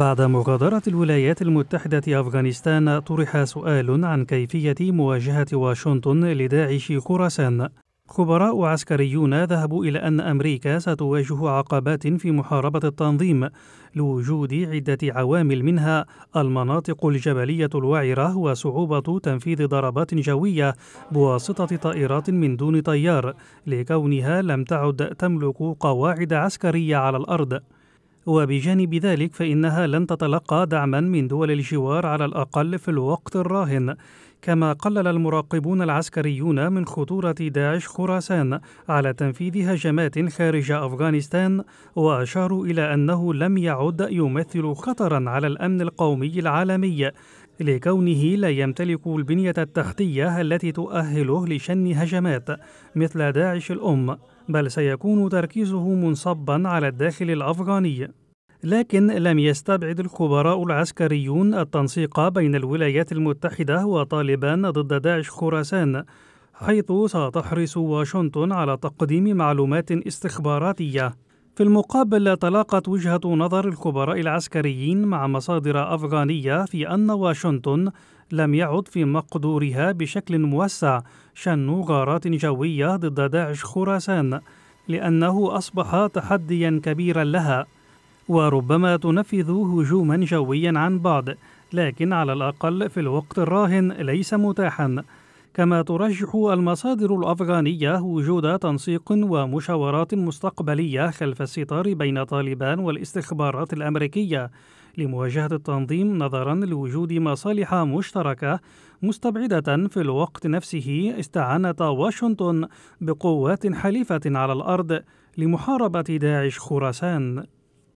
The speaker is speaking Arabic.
بعد مغادرة الولايات المتحدة أفغانستان طرح سؤال عن كيفية مواجهة واشنطن لداعش خراسان خبراء عسكريون ذهبوا إلى أن أمريكا ستواجه عقبات في محاربة التنظيم لوجود عدة عوامل منها المناطق الجبلية الوعرة وصعوبة تنفيذ ضربات جوية بواسطة طائرات من دون طيار لكونها لم تعد تملك قواعد عسكرية على الأرض وبجانب ذلك فإنها لن تتلقى دعما من دول الجوار على الأقل في الوقت الراهن كما قلل المراقبون العسكريون من خطورة داعش خراسان على تنفيذ هجمات خارج أفغانستان وأشاروا إلى أنه لم يعد يمثل خطرا على الأمن القومي العالمي لكونه لا يمتلك البنية التحتية التي تؤهله لشن هجمات مثل داعش الأم بل سيكون تركيزه منصبا على الداخل الأفغاني لكن لم يستبعد الخبراء العسكريون التنسيق بين الولايات المتحدة وطالبان ضد داعش خراسان حيث ستحرص واشنطن على تقديم معلومات استخباراتية في المقابل تلاقت وجهة نظر الخبراء العسكريين مع مصادر أفغانية في أن واشنطن لم يعد في مقدورها بشكل موسع شن غارات جوية ضد داعش خراسان لأنه أصبح تحديا كبيرا لها وربما تنفذ هجوما جويا عن بعد لكن على الأقل في الوقت الراهن ليس متاحا كما ترجح المصادر الأفغانية وجود تنسيق ومشاورات مستقبلية خلف الستار بين طالبان والاستخبارات الأمريكية لمواجهة التنظيم نظرا لوجود مصالح مشتركة مستبعدة في الوقت نفسه استعانة واشنطن بقوات حليفة على الأرض لمحاربة داعش خراسان